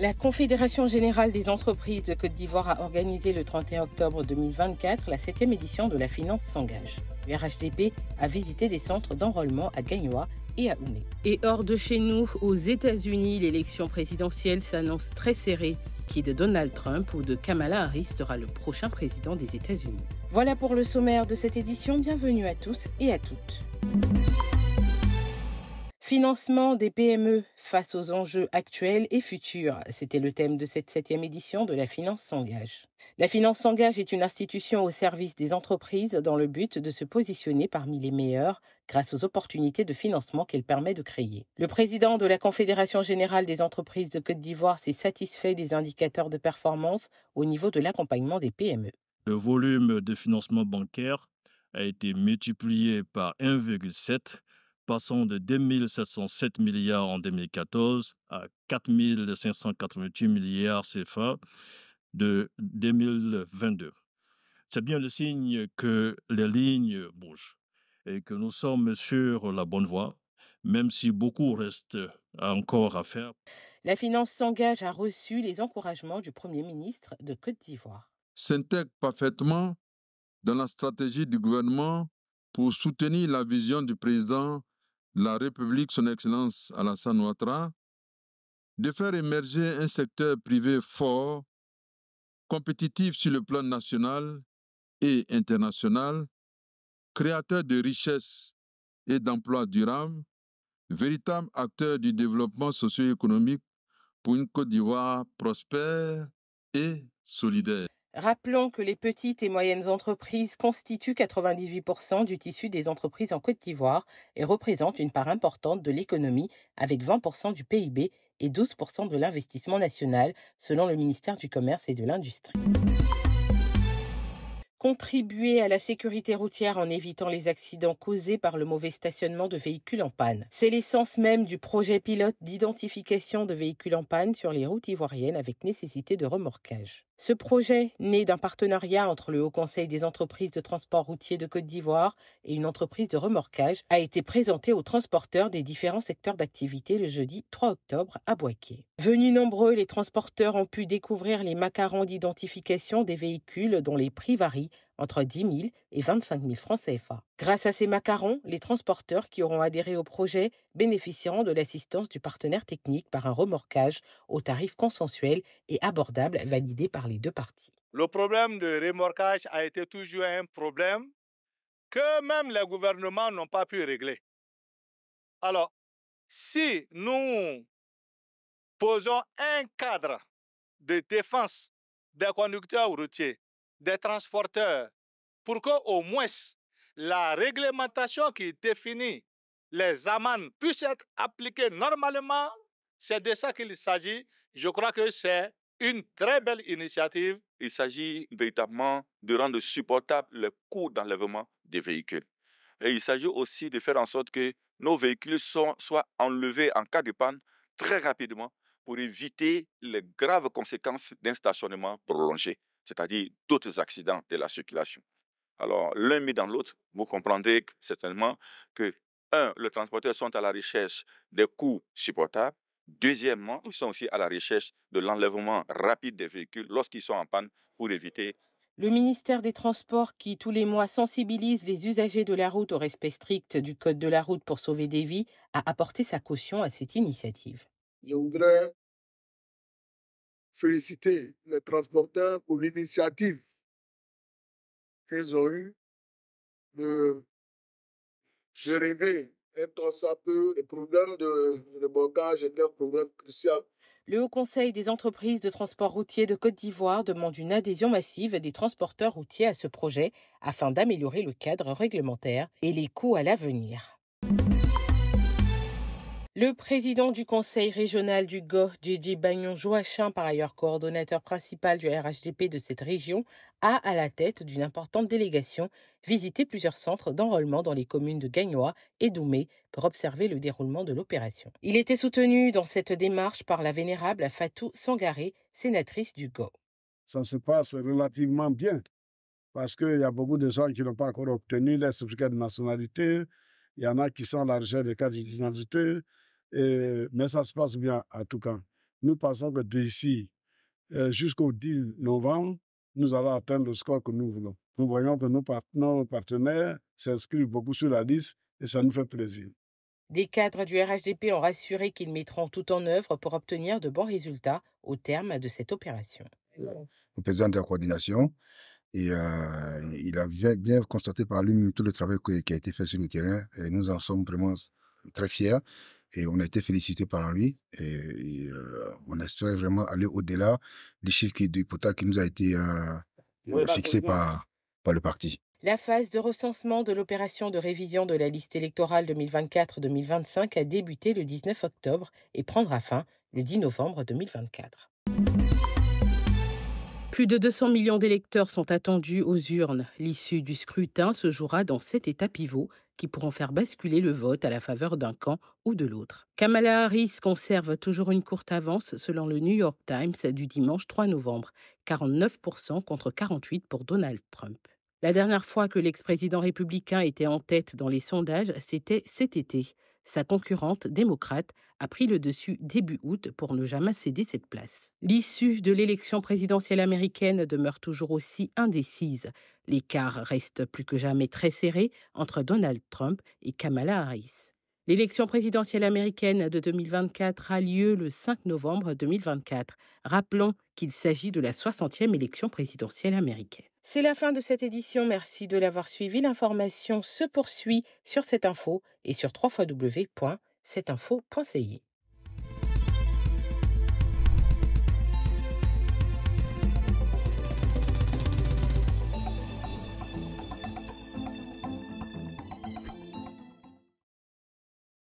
La Confédération générale des entreprises de Côte d'Ivoire a organisé le 31 octobre 2024 la 7e édition de la Finance s'engage. Le RHDP a visité des centres d'enrôlement à Gagnoa et à Oune. Et hors de chez nous, aux États-Unis, l'élection présidentielle s'annonce très serrée. Qui de Donald Trump ou de Kamala Harris sera le prochain président des États-Unis Voilà pour le sommaire de cette édition. Bienvenue à tous et à toutes. Financement des PME face aux enjeux actuels et futurs, c'était le thème de cette septième édition de la Finance s'engage. La Finance s'engage est une institution au service des entreprises dans le but de se positionner parmi les meilleures grâce aux opportunités de financement qu'elle permet de créer. Le président de la Confédération générale des entreprises de Côte d'Ivoire s'est satisfait des indicateurs de performance au niveau de l'accompagnement des PME. Le volume de financement bancaire a été multiplié par 1,7 passant de 2 707 milliards en 2014 à 4 588 milliards CFA de 2022. C'est bien le signe que les lignes bougent et que nous sommes sur la bonne voie, même si beaucoup reste encore à faire. La finance s'engage a reçu les encouragements du Premier ministre de Côte d'Ivoire. S'intègre parfaitement dans la stratégie du gouvernement pour soutenir la vision du président la République, son Excellence Alassane Ouattara, de faire émerger un secteur privé fort, compétitif sur le plan national et international, créateur de richesses et d'emplois durables, véritable acteur du développement socio-économique pour une Côte d'Ivoire prospère et solidaire. Rappelons que les petites et moyennes entreprises constituent 98% du tissu des entreprises en Côte d'Ivoire et représentent une part importante de l'économie avec 20% du PIB et 12% de l'investissement national selon le ministère du Commerce et de l'Industrie. Contribuer à la sécurité routière en évitant les accidents causés par le mauvais stationnement de véhicules en panne. C'est l'essence même du projet pilote d'identification de véhicules en panne sur les routes ivoiriennes avec nécessité de remorquage. Ce projet, né d'un partenariat entre le Haut Conseil des entreprises de transport routier de Côte d'Ivoire et une entreprise de remorquage, a été présenté aux transporteurs des différents secteurs d'activité le jeudi 3 octobre à Boaké. Venus nombreux, les transporteurs ont pu découvrir les macarons d'identification des véhicules dont les prix varient entre 10 000 et 25 000 francs CFA. Grâce à ces macarons, les transporteurs qui auront adhéré au projet bénéficieront de l'assistance du partenaire technique par un remorquage au tarif consensuel et abordable validé par les deux parties. Le problème de remorquage a été toujours un problème que même les gouvernements n'ont pas pu régler. Alors, si nous posons un cadre de défense des conducteurs routiers des transporteurs pour que au moins la réglementation qui définit les amendes puisse être appliquée normalement. C'est de ça qu'il s'agit. Je crois que c'est une très belle initiative. Il s'agit véritablement de rendre supportable le coût d'enlèvement des véhicules. Et il s'agit aussi de faire en sorte que nos véhicules soient enlevés en cas de panne très rapidement pour éviter les graves conséquences d'un stationnement prolongé c'est-à-dire d'autres accidents de la circulation. Alors, l'un mis dans l'autre, vous comprendrez certainement que, un, les transporteurs sont à la recherche des coûts supportables. Deuxièmement, ils sont aussi à la recherche de l'enlèvement rapide des véhicules lorsqu'ils sont en panne pour éviter le ministère des Transports, qui tous les mois sensibilise les usagers de la route au respect strict du code de la route pour sauver des vies, a apporté sa caution à cette initiative féliciter les transporteurs pour l'initiative qu'ils ont eue de gérer un peu les problèmes de, de blocage est un problème crucial. Le Haut Conseil des entreprises de transport routier de Côte d'Ivoire demande une adhésion massive des transporteurs routiers à ce projet afin d'améliorer le cadre réglementaire et les coûts à l'avenir. Le président du conseil régional du GO, Djidji Bagnon Joachin, par ailleurs coordonnateur principal du RHDP de cette région, a, à la tête d'une importante délégation, visité plusieurs centres d'enrôlement dans les communes de Gagnois et d'Oumé pour observer le déroulement de l'opération. Il était soutenu dans cette démarche par la vénérable Fatou Sangaré, sénatrice du GO. Ça se passe relativement bien parce qu'il y a beaucoup de gens qui n'ont pas encore obtenu leur certificat de nationalité. Il y en a qui sont à la de mais ça se passe bien à tout cas. Nous pensons que d'ici euh, jusqu'au 10 novembre, nous allons atteindre le score que nous voulons. Nous voyons que nos, partenaires s'inscrivent beaucoup sur la liste et ça nous fait plaisir. Des cadres du RHDP ont rassuré qu'ils mettront tout en œuvre pour obtenir de bons résultats au terme de cette opération. Euh, le président de la coordination, et, euh, il a bien, bien constaté par lui tout le travail qui a été fait sur le terrain et nous en sommes vraiment très fiers. Et on a été félicité par lui. Et, on euh, on vraiment aller au-delà des chiffres qui, du qui nous a été euh, euh fixé hein. par, par le parti. La phase de recensement de l'opération de révision de la liste électorale 2024-2025 a débuté le 19 octobre et prendra fin le 10 novembre 2024. Plus de 200 millions d'électeurs sont attendus aux urnes. L'issue du scrutin se jouera dans cet état pivot, qui pourront faire basculer le vote à la faveur d'un camp ou de l'autre. Kamala Harris conserve toujours une courte avance selon le New York Times du dimanche 3 novembre, 49% contre 48% pour Donald Trump. La dernière fois que l'ex-président républicain était en tête dans les sondages, c'était cet été. Sa concurrente démocrate a pris le dessus début août pour ne jamais céder cette place. L'issue de l'élection présidentielle américaine demeure toujours aussi indécise. L'écart reste plus que jamais très serré entre Donald Trump et Kamala Harris. L'élection présidentielle américaine de 2024 a lieu le 5 novembre 2024. Rappelons qu'il s'agit de la 60e élection présidentielle américaine. C'est la fin de cette édition. Merci de l'avoir suivi. L'information se poursuit sur cette info et sur www.cetinfo.ci.